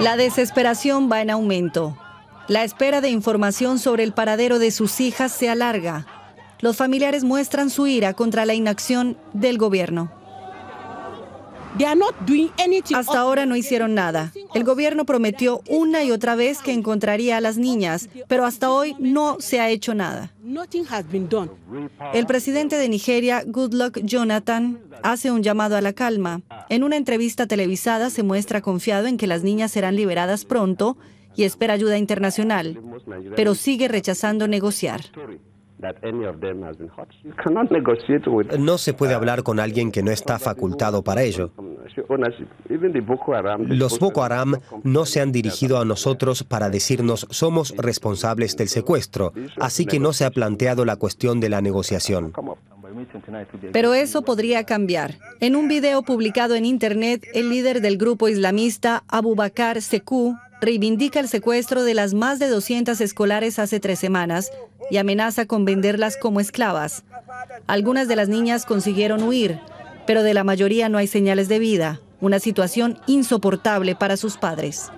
La desesperación va en aumento. La espera de información sobre el paradero de sus hijas se alarga. Los familiares muestran su ira contra la inacción del gobierno. Hasta ahora no hicieron nada. El gobierno prometió una y otra vez que encontraría a las niñas, pero hasta hoy no se ha hecho nada. El presidente de Nigeria, Goodluck Jonathan, hace un llamado a la calma. En una entrevista televisada se muestra confiado en que las niñas serán liberadas pronto y espera ayuda internacional, pero sigue rechazando negociar. No se puede hablar con alguien que no está facultado para ello. Los Boko Haram no se han dirigido a nosotros para decirnos somos responsables del secuestro, así que no se ha planteado la cuestión de la negociación. Pero eso podría cambiar. En un video publicado en Internet, el líder del grupo islamista Abu Bakr Sekou reivindica el secuestro de las más de 200 escolares hace tres semanas y amenaza con venderlas como esclavas. Algunas de las niñas consiguieron huir pero de la mayoría no hay señales de vida, una situación insoportable para sus padres.